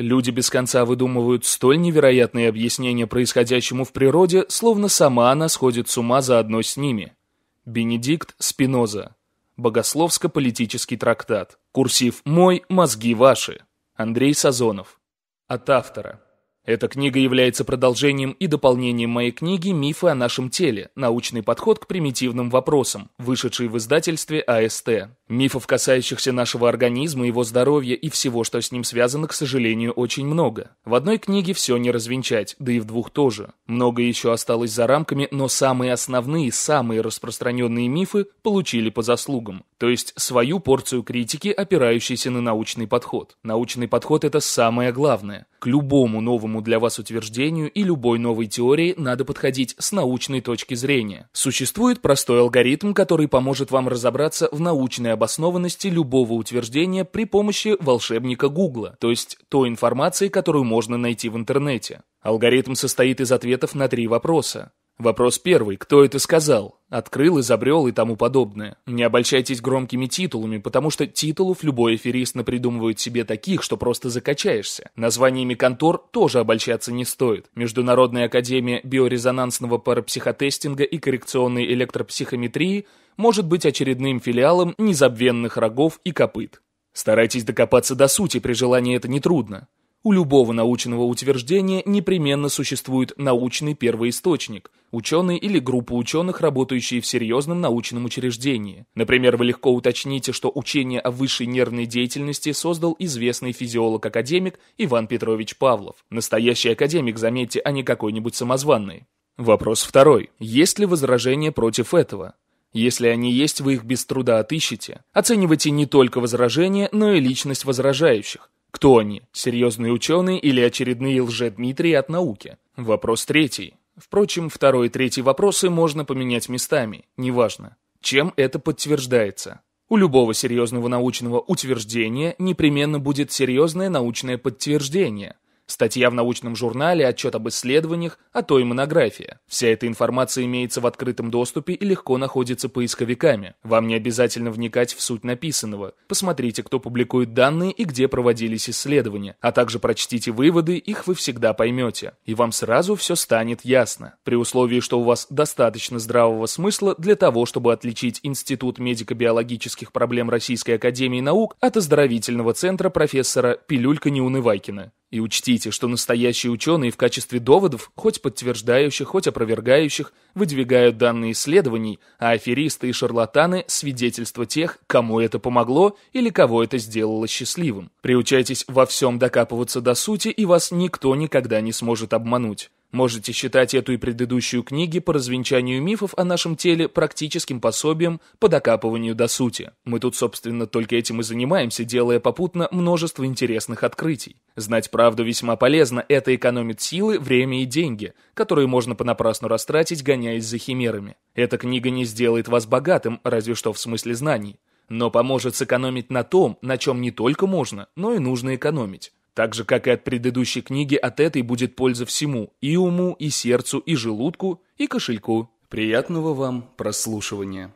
Люди без конца выдумывают столь невероятные объяснения происходящему в природе, словно сама она сходит с ума заодно с ними. Бенедикт Спиноза. Богословско-политический трактат. Курсив «Мой, мозги ваши». Андрей Сазонов. От автора. Эта книга является продолжением и дополнением моей книги «Мифы о нашем теле. Научный подход к примитивным вопросам», вышедшей в издательстве АСТ. Мифов, касающихся нашего организма, его здоровья и всего, что с ним связано, к сожалению, очень много. В одной книге все не развенчать, да и в двух тоже. Многое еще осталось за рамками, но самые основные, самые распространенные мифы получили по заслугам то есть свою порцию критики, опирающейся на научный подход. Научный подход – это самое главное. К любому новому для вас утверждению и любой новой теории надо подходить с научной точки зрения. Существует простой алгоритм, который поможет вам разобраться в научной обоснованности любого утверждения при помощи волшебника Гугла, то есть той информации, которую можно найти в интернете. Алгоритм состоит из ответов на три вопроса. Вопрос первый. Кто это сказал? Открыл, изобрел и тому подобное. Не обольщайтесь громкими титулами, потому что титулов любой эфирист напридумывает себе таких, что просто закачаешься. Названиями контор тоже обольщаться не стоит. Международная академия биорезонансного парапсихотестинга и коррекционной электропсихометрии может быть очередным филиалом незабвенных рогов и копыт. Старайтесь докопаться до сути, при желании это нетрудно. У любого научного утверждения непременно существует научный первоисточник, ученый или группа ученых, работающие в серьезном научном учреждении. Например, вы легко уточните, что учение о высшей нервной деятельности создал известный физиолог-академик Иван Петрович Павлов. Настоящий академик, заметьте, а не какой-нибудь самозванный. Вопрос второй. Есть ли возражения против этого? Если они есть, вы их без труда отыщете. Оценивайте не только возражения, но и личность возражающих. Кто они? Серьезные ученые или очередные лже-Дмитрии от науки? Вопрос третий. Впрочем, второй и третий вопросы можно поменять местами, неважно. Чем это подтверждается? У любого серьезного научного утверждения непременно будет серьезное научное подтверждение – Статья в научном журнале, отчет об исследованиях, а то и монография. Вся эта информация имеется в открытом доступе и легко находится поисковиками. Вам не обязательно вникать в суть написанного. Посмотрите, кто публикует данные и где проводились исследования, а также прочтите выводы, их вы всегда поймете. И вам сразу все станет ясно. При условии, что у вас достаточно здравого смысла для того, чтобы отличить Институт медико-биологических проблем Российской Академии Наук от оздоровительного центра профессора Пилюлька Неунывайкина. И учтите, что настоящие ученые в качестве доводов, хоть подтверждающих, хоть опровергающих, выдвигают данные исследований, а аферисты и шарлатаны – свидетельство тех, кому это помогло или кого это сделало счастливым. Приучайтесь во всем докапываться до сути, и вас никто никогда не сможет обмануть. Можете считать эту и предыдущую книги по развенчанию мифов о нашем теле практическим пособием по докапыванию до сути. Мы тут, собственно, только этим и занимаемся, делая попутно множество интересных открытий. Знать правду весьма полезно, это экономит силы, время и деньги, которые можно понапрасну растратить, гоняясь за химерами. Эта книга не сделает вас богатым, разве что в смысле знаний но поможет сэкономить на том, на чем не только можно, но и нужно экономить. Так же, как и от предыдущей книги, от этой будет польза всему – и уму, и сердцу, и желудку, и кошельку. Приятного вам прослушивания.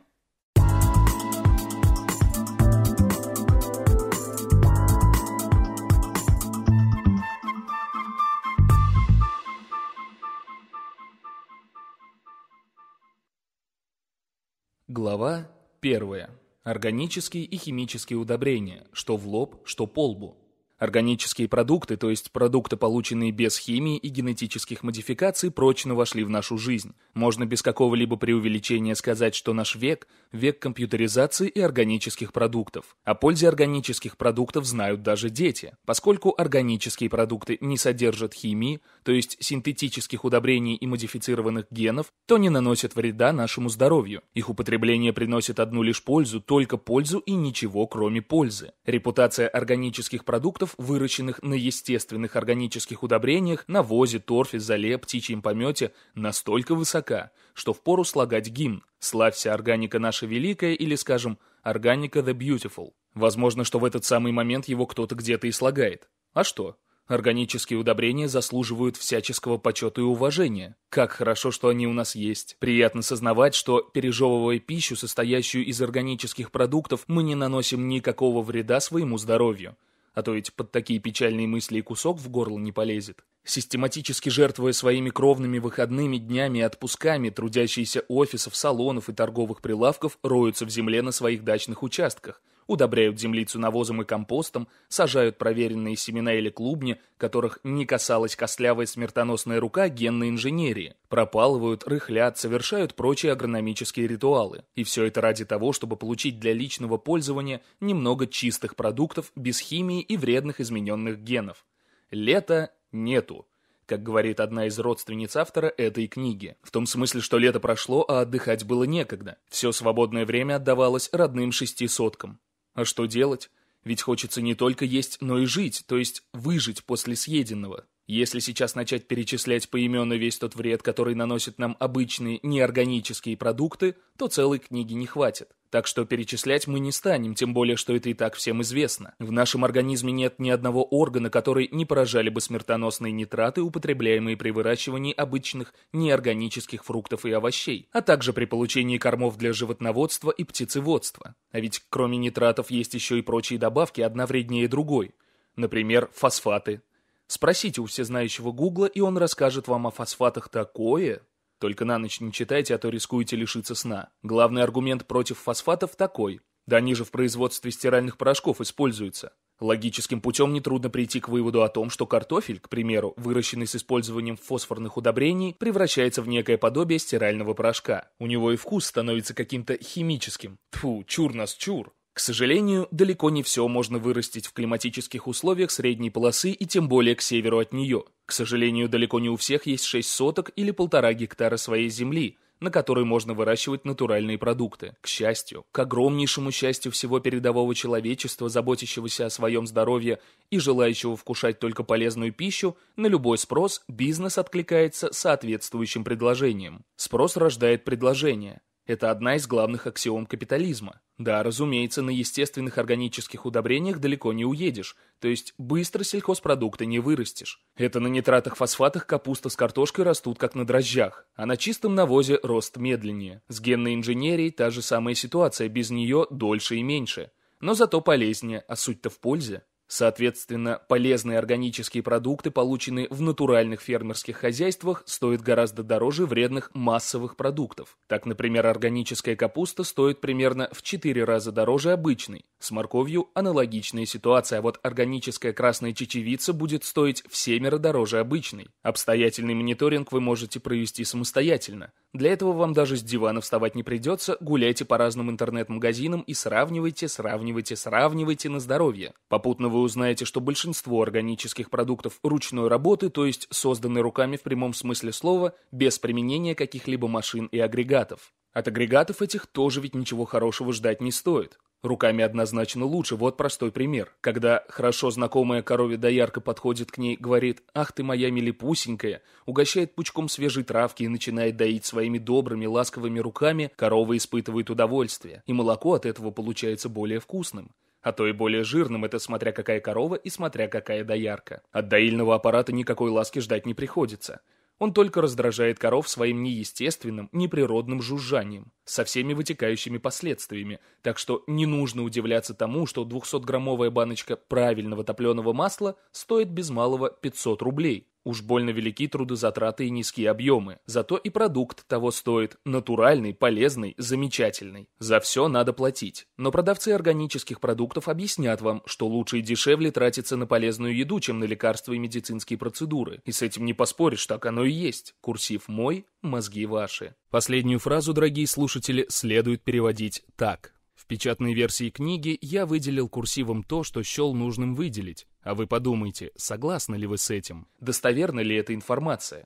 Глава первая. Органические и химические удобрения, что в лоб, что по лбу. Органические продукты, то есть продукты, полученные без химии и генетических модификаций, прочно вошли в нашу жизнь. Можно без какого-либо преувеличения сказать, что наш век – век компьютеризации и органических продуктов. О пользе органических продуктов знают даже дети. Поскольку органические продукты не содержат химии, то есть синтетических удобрений и модифицированных генов, то не наносят вреда нашему здоровью. Их употребление приносит одну лишь пользу, только пользу и ничего кроме пользы. Репутация органических продуктов, выращенных на естественных органических удобрениях, навозе, торфе, зале, птичьем помете, настолько высока, что впору слагать гимн «Славься, органика наша великая» или, скажем, «Органика the beautiful». Возможно, что в этот самый момент его кто-то где-то и слагает. А что? Органические удобрения заслуживают всяческого почета и уважения. Как хорошо, что они у нас есть. Приятно сознавать, что, пережевывая пищу, состоящую из органических продуктов, мы не наносим никакого вреда своему здоровью. А то ведь под такие печальные мысли и кусок в горло не полезет. Систематически жертвуя своими кровными выходными днями и отпусками, трудящиеся офисов, салонов и торговых прилавков роются в земле на своих дачных участках – удобряют землицу навозом и компостом, сажают проверенные семена или клубни, которых не касалась костлявая смертоносная рука генной инженерии, пропалывают, рыхлят, совершают прочие агрономические ритуалы. И все это ради того, чтобы получить для личного пользования немного чистых продуктов без химии и вредных измененных генов. Лета нету как говорит одна из родственниц автора этой книги. В том смысле, что лето прошло, а отдыхать было некогда. Все свободное время отдавалось родным шестисоткам. А что делать? Ведь хочется не только есть, но и жить, то есть выжить после съеденного. Если сейчас начать перечислять поименно весь тот вред, который наносит нам обычные неорганические продукты, то целой книги не хватит. Так что перечислять мы не станем, тем более, что это и так всем известно. В нашем организме нет ни одного органа, который не поражали бы смертоносные нитраты, употребляемые при выращивании обычных неорганических фруктов и овощей, а также при получении кормов для животноводства и птицеводства. А ведь кроме нитратов есть еще и прочие добавки, одна вреднее другой. Например, фосфаты. Спросите у всезнающего Гугла, и он расскажет вам о фосфатах такое. Только на ночь не читайте, а то рискуете лишиться сна. Главный аргумент против фосфатов такой. Да они же в производстве стиральных порошков используются. Логическим путем нетрудно прийти к выводу о том, что картофель, к примеру, выращенный с использованием фосфорных удобрений, превращается в некое подобие стирального порошка. У него и вкус становится каким-то химическим. Тфу, чур нас чур. К сожалению, далеко не все можно вырастить в климатических условиях средней полосы и тем более к северу от нее. К сожалению, далеко не у всех есть 6 соток или полтора гектара своей земли, на которой можно выращивать натуральные продукты. К счастью, к огромнейшему счастью всего передового человечества, заботящегося о своем здоровье и желающего вкушать только полезную пищу, на любой спрос бизнес откликается соответствующим предложением. Спрос рождает предложение. Это одна из главных аксиом капитализма. Да, разумеется, на естественных органических удобрениях далеко не уедешь, то есть быстро сельхозпродукты не вырастешь. Это на нитратах-фосфатах капуста с картошкой растут как на дрожжах, а на чистом навозе рост медленнее. С генной инженерией та же самая ситуация, без нее дольше и меньше. Но зато полезнее, а суть-то в пользе. Соответственно, полезные органические продукты, полученные в натуральных фермерских хозяйствах, стоят гораздо дороже вредных массовых продуктов. Так, например, органическая капуста стоит примерно в 4 раза дороже обычной. С морковью аналогичная ситуация, а вот органическая красная чечевица будет стоить в семеро дороже обычной. Обстоятельный мониторинг вы можете провести самостоятельно. Для этого вам даже с дивана вставать не придется, гуляйте по разным интернет-магазинам и сравнивайте, сравнивайте, сравнивайте на здоровье. Попутно вы узнаете, что большинство органических продуктов ручной работы, то есть созданы руками в прямом смысле слова, без применения каких-либо машин и агрегатов. От агрегатов этих тоже ведь ничего хорошего ждать не стоит. Руками однозначно лучше, вот простой пример. Когда хорошо знакомая корове доярка подходит к ней, говорит «Ах ты моя милипусенькая», угощает пучком свежей травки и начинает доить своими добрыми, ласковыми руками, корова испытывает удовольствие, и молоко от этого получается более вкусным а то и более жирным, это смотря какая корова и смотря какая доярка. От доильного аппарата никакой ласки ждать не приходится. Он только раздражает коров своим неестественным, неприродным жужжанием, со всеми вытекающими последствиями, так что не нужно удивляться тому, что 200-граммовая баночка правильного топленого масла стоит без малого 500 рублей. Уж больно велики трудозатраты и низкие объемы. Зато и продукт того стоит. Натуральный, полезный, замечательный. За все надо платить. Но продавцы органических продуктов объяснят вам, что лучше и дешевле тратиться на полезную еду, чем на лекарства и медицинские процедуры. И с этим не поспоришь, так оно и есть. Курсив мой, мозги ваши. Последнюю фразу, дорогие слушатели, следует переводить так. В печатной версии книги я выделил курсивом то, что счел нужным выделить, а вы подумайте, согласны ли вы с этим, достоверна ли эта информация.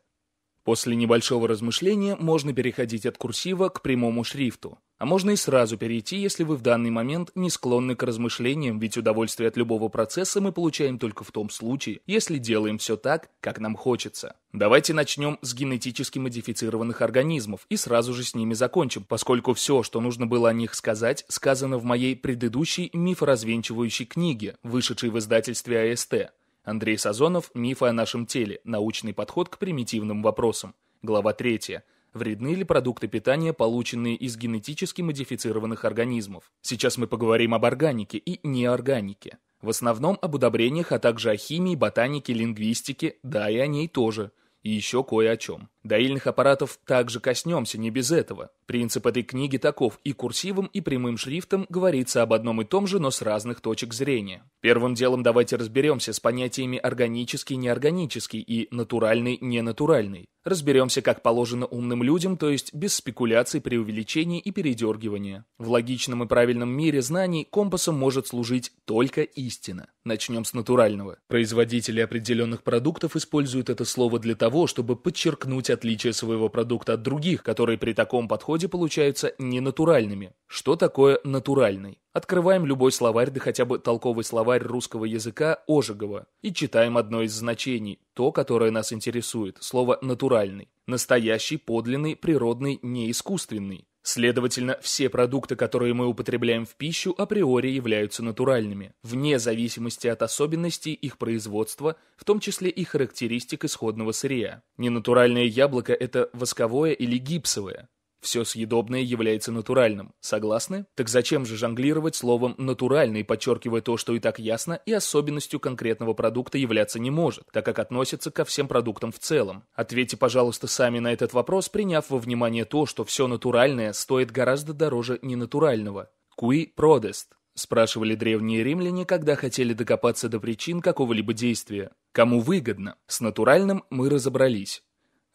После небольшого размышления можно переходить от курсива к прямому шрифту. А можно и сразу перейти, если вы в данный момент не склонны к размышлениям, ведь удовольствие от любого процесса мы получаем только в том случае, если делаем все так, как нам хочется. Давайте начнем с генетически модифицированных организмов и сразу же с ними закончим, поскольку все, что нужно было о них сказать, сказано в моей предыдущей мифоразвенчивающей книге, вышедшей в издательстве АСТ. Андрей Сазонов «Мифы о нашем теле. Научный подход к примитивным вопросам». Глава 3. Вредны ли продукты питания, полученные из генетически модифицированных организмов? Сейчас мы поговорим об органике и неорганике. В основном об удобрениях, а также о химии, ботанике, лингвистике, да и о ней тоже. И еще кое о чем. Доильных аппаратов также коснемся, не без этого. Принцип этой книги таков, и курсивом, и прямым шрифтом говорится об одном и том же, но с разных точек зрения. Первым делом давайте разберемся с понятиями органический, неорганический и натуральный, ненатуральный. Разберемся, как положено умным людям, то есть без спекуляций, преувеличений и передергивания. В логичном и правильном мире знаний компасом может служить только истина. Начнем с натурального. Производители определенных продуктов используют это слово для того, чтобы подчеркнуть отличие своего продукта от других, которые при таком подходе вроде получаются ненатуральными. Что такое натуральный? Открываем любой словарь, да хотя бы толковый словарь русского языка Ожегова, и читаем одно из значений, то, которое нас интересует, слово «натуральный». Настоящий, подлинный, природный, неискусственный. Следовательно, все продукты, которые мы употребляем в пищу, априори являются натуральными, вне зависимости от особенностей их производства, в том числе и характеристик исходного сырья. Ненатуральное яблоко – это восковое или гипсовое. Все съедобное является натуральным. Согласны? Так зачем же жонглировать словом «натуральный», подчеркивая то, что и так ясно, и особенностью конкретного продукта являться не может, так как относится ко всем продуктам в целом? Ответьте, пожалуйста, сами на этот вопрос, приняв во внимание то, что все натуральное стоит гораздо дороже ненатурального. Qui продест. Спрашивали древние римляне, когда хотели докопаться до причин какого-либо действия. Кому выгодно? С натуральным мы разобрались.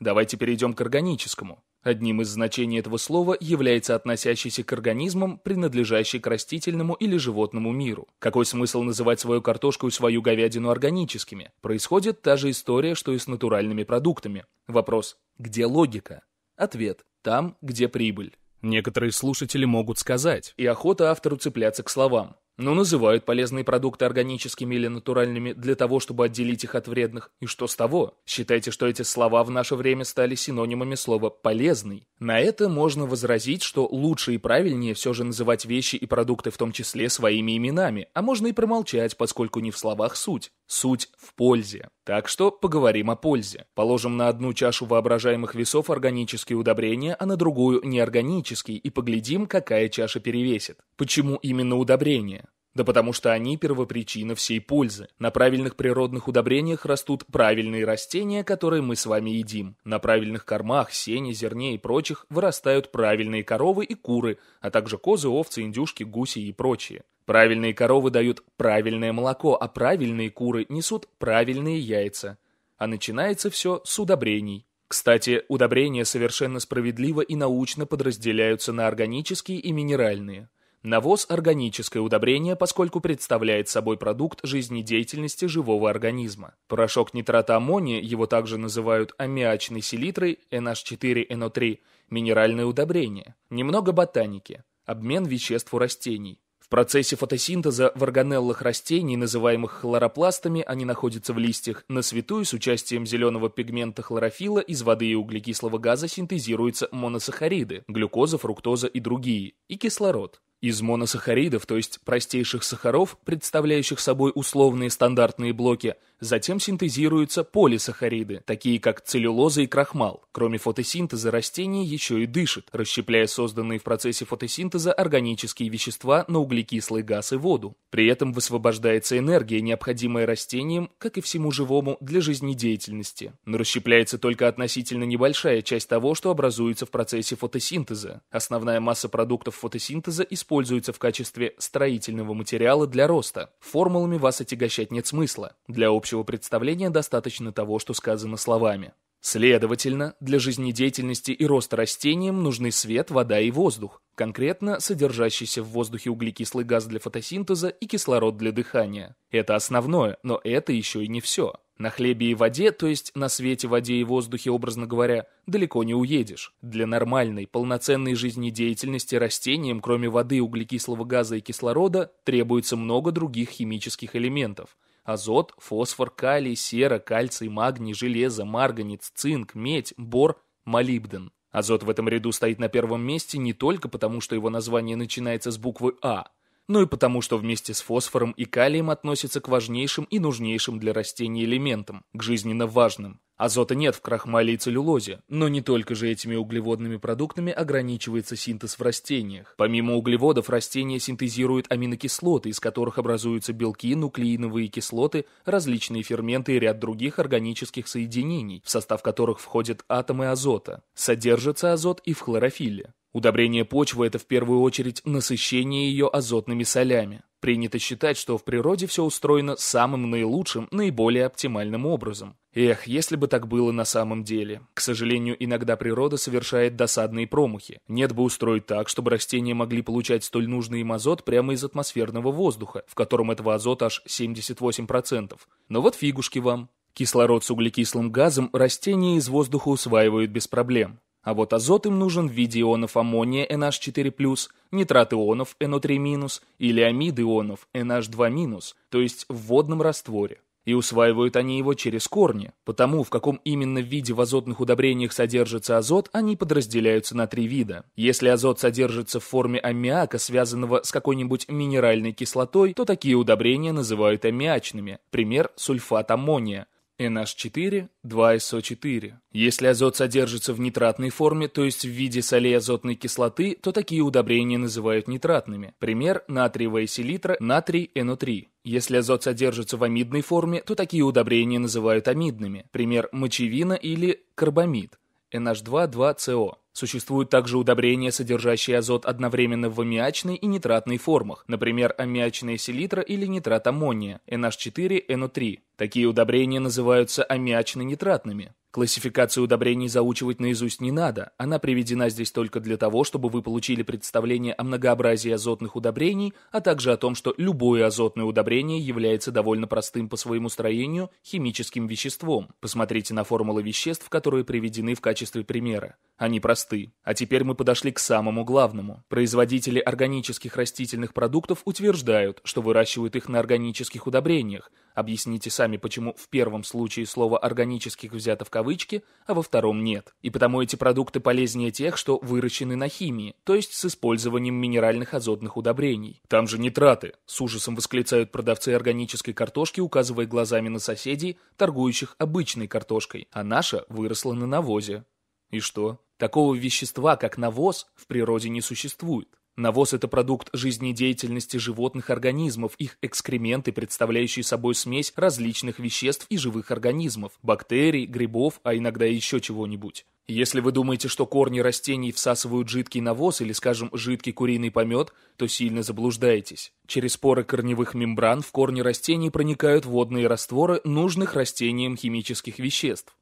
Давайте перейдем к органическому. Одним из значений этого слова является относящийся к организмам, принадлежащий к растительному или животному миру. Какой смысл называть свою картошку и свою говядину органическими? Происходит та же история, что и с натуральными продуктами. Вопрос «Где логика?» Ответ «Там, где прибыль». Некоторые слушатели могут сказать, и охота автору цепляться к словам. Но называют полезные продукты органическими или натуральными для того, чтобы отделить их от вредных. И что с того? Считайте, что эти слова в наше время стали синонимами слова «полезный». На это можно возразить, что лучше и правильнее все же называть вещи и продукты в том числе своими именами, а можно и промолчать, поскольку не в словах суть. Суть в пользе. Так что поговорим о пользе. Положим на одну чашу воображаемых весов органические удобрения, а на другую неорганические, и поглядим, какая чаша перевесит. Почему именно удобрения? Да потому что они первопричина всей пользы. На правильных природных удобрениях растут правильные растения, которые мы с вами едим. На правильных кормах, сене, зерне и прочих вырастают правильные коровы и куры, а также козы, овцы, индюшки, гуси и прочие. Правильные коровы дают правильное молоко, а правильные куры несут правильные яйца. А начинается все с удобрений. Кстати, удобрения совершенно справедливо и научно подразделяются на органические и минеральные. Навоз – органическое удобрение, поскольку представляет собой продукт жизнедеятельности живого организма. Порошок нитрата аммония, его также называют аммиачной селитрой NH4NO3, минеральное удобрение. Немного ботаники. Обмен веществ у растений. В процессе фотосинтеза в органеллах растений, называемых хлоропластами, они находятся в листьях, на светую с участием зеленого пигмента хлорофила из воды и углекислого газа синтезируются моносахариды, глюкоза, фруктоза и другие, и кислород. Из моносахаридов, то есть простейших сахаров, представляющих собой условные стандартные блоки, Затем синтезируются полисахариды, такие как целлюлоза и крахмал. Кроме фотосинтеза растения еще и дышит, расщепляя созданные в процессе фотосинтеза органические вещества на углекислый газ и воду. При этом высвобождается энергия, необходимая растениям, как и всему живому, для жизнедеятельности. Но расщепляется только относительно небольшая часть того, что образуется в процессе фотосинтеза. Основная масса продуктов фотосинтеза используется в качестве строительного материала для роста. Формулами вас отягощать нет смысла. Для общего общего представления достаточно того, что сказано словами. Следовательно, для жизнедеятельности и роста растениям нужны свет, вода и воздух, конкретно содержащийся в воздухе углекислый газ для фотосинтеза и кислород для дыхания. Это основное, но это еще и не все. На хлебе и воде, то есть на свете, воде и воздухе, образно говоря, далеко не уедешь. Для нормальной, полноценной жизнедеятельности растениям, кроме воды, углекислого газа и кислорода, требуется много других химических элементов азот, фосфор, калий, сера, кальций, магний, железо, марганец, цинк, медь, бор, молибден. Азот в этом ряду стоит на первом месте не только потому, что его название начинается с буквы А, но и потому, что вместе с фосфором и калием относится к важнейшим и нужнейшим для растений элементам, к жизненно важным. Азота нет в крахмале и целлюлозе, но не только же этими углеводными продуктами ограничивается синтез в растениях. Помимо углеводов, растения синтезируют аминокислоты, из которых образуются белки, нуклеиновые кислоты, различные ферменты и ряд других органических соединений, в состав которых входят атомы азота. Содержится азот и в хлорофилле. Удобрение почвы – это в первую очередь насыщение ее азотными солями. Принято считать, что в природе все устроено самым наилучшим, наиболее оптимальным образом. Эх, если бы так было на самом деле. К сожалению, иногда природа совершает досадные промахи. Нет бы устроить так, чтобы растения могли получать столь нужный им азот прямо из атмосферного воздуха, в котором этого азота аж 78%. Но вот фигушки вам. Кислород с углекислым газом растения из воздуха усваивают без проблем. А вот азот им нужен в виде ионов аммония NH4+, нитрат ионов NO3- или амид ионов NH2-, то есть в водном растворе. И усваивают они его через корни. Потому, в каком именно виде в азотных удобрениях содержится азот, они подразделяются на три вида. Если азот содержится в форме аммиака, связанного с какой-нибудь минеральной кислотой, то такие удобрения называют аммиачными. Пример – сульфат аммония. NH4, 2SO4. Если азот содержится в нитратной форме, то есть в виде солей азотной кислоты, то такие удобрения называют нитратными. Пример натриевая селитра, натрий NO3. Если азот содержится в амидной форме, то такие удобрения называют амидными. Пример мочевина или карбамид. NH2,2CO. Существуют также удобрения, содержащие азот одновременно в аммиачной и нитратной формах, например, аммиачная селитра или нитрат аммония, NH4, NO3. Такие удобрения называются аммиачно-нитратными. Классификацию удобрений заучивать наизусть не надо, она приведена здесь только для того, чтобы вы получили представление о многообразии азотных удобрений, а также о том, что любое азотное удобрение является довольно простым по своему строению химическим веществом. Посмотрите на формулы веществ, которые приведены в качестве примера. Они просты. А теперь мы подошли к самому главному. Производители органических растительных продуктов утверждают, что выращивают их на органических удобрениях, Объясните сами, почему в первом случае слово «органических» взято в кавычки, а во втором нет. И потому эти продукты полезнее тех, что выращены на химии, то есть с использованием минеральных азотных удобрений. Там же нитраты, с ужасом восклицают продавцы органической картошки, указывая глазами на соседей, торгующих обычной картошкой, а наша выросла на навозе. И что? Такого вещества, как навоз, в природе не существует. Навоз – это продукт жизнедеятельности животных организмов, их экскременты, представляющие собой смесь различных веществ и живых организмов, бактерий, грибов, а иногда еще чего-нибудь. Если вы думаете, что корни растений всасывают жидкий навоз или, скажем, жидкий куриный помет, то сильно заблуждаетесь. Через поры корневых мембран в корни растений проникают водные растворы нужных растениям химических веществ.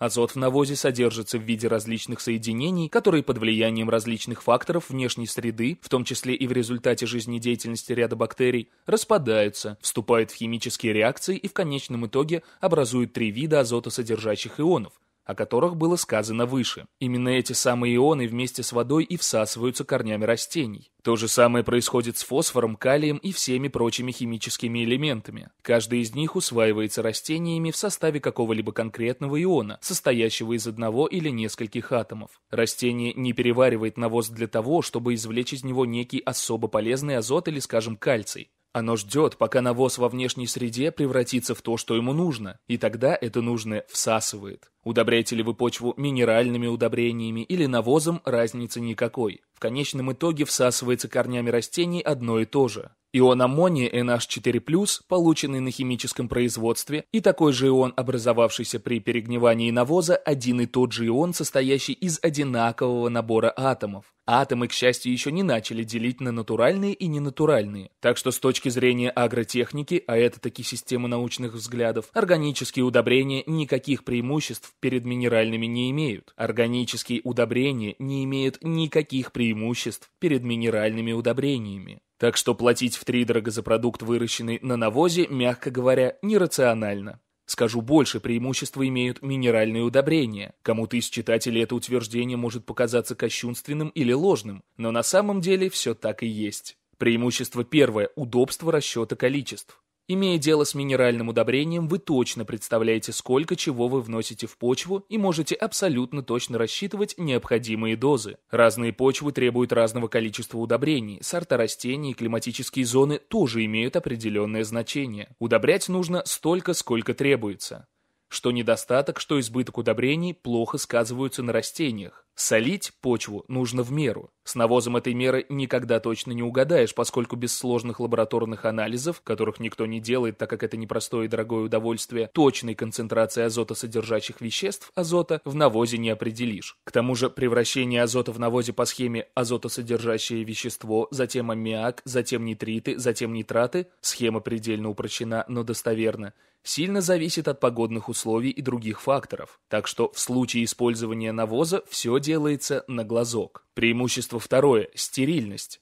Азот в навозе содержится в виде различных соединений, которые под влиянием различных факторов внешней среды, в том числе и в результате жизнедеятельности ряда бактерий, распадаются, вступают в химические реакции и в конечном итоге образуют три вида азотосодержащих ионов – о которых было сказано выше. Именно эти самые ионы вместе с водой и всасываются корнями растений. То же самое происходит с фосфором, калием и всеми прочими химическими элементами. Каждый из них усваивается растениями в составе какого-либо конкретного иона, состоящего из одного или нескольких атомов. Растение не переваривает навоз для того, чтобы извлечь из него некий особо полезный азот или, скажем, кальций. Оно ждет, пока навоз во внешней среде превратится в то, что ему нужно, и тогда это нужное всасывает. Удобряете ли вы почву минеральными удобрениями или навозом, разницы никакой. В конечном итоге всасывается корнями растений одно и то же. Ион аммония NH4+, полученный на химическом производстве, и такой же ион, образовавшийся при перегнивании навоза, один и тот же ион, состоящий из одинакового набора атомов. Атомы, к счастью, еще не начали делить на натуральные и ненатуральные. Так что с точки зрения агротехники, а это таки система научных взглядов, органические удобрения никаких преимуществ перед минеральными не имеют. Органические удобрения не имеют никаких преимуществ перед минеральными удобрениями. Так что платить втридорого за продукт, выращенный на навозе, мягко говоря, нерационально. Скажу больше, преимущество имеют минеральные удобрения. Кому-то из читателей это утверждение может показаться кощунственным или ложным, но на самом деле все так и есть. Преимущество первое – удобство расчета количеств. Имея дело с минеральным удобрением, вы точно представляете, сколько чего вы вносите в почву и можете абсолютно точно рассчитывать необходимые дозы. Разные почвы требуют разного количества удобрений, сорта растений и климатические зоны тоже имеют определенное значение. Удобрять нужно столько, сколько требуется. Что недостаток, что избыток удобрений плохо сказываются на растениях. Солить почву нужно в меру. С навозом этой меры никогда точно не угадаешь, поскольку без сложных лабораторных анализов, которых никто не делает, так как это непростое и дорогое удовольствие, точной концентрации азота содержащих веществ азота в навозе не определишь. К тому же превращение азота в навозе по схеме азотосодержащее вещество, затем аммиак, затем нитриты, затем нитраты, схема предельно упрощена, но достоверна, сильно зависит от погодных условий и других факторов, так что в случае использования навоза все делается на глазок. Преимущество второе – стерильность.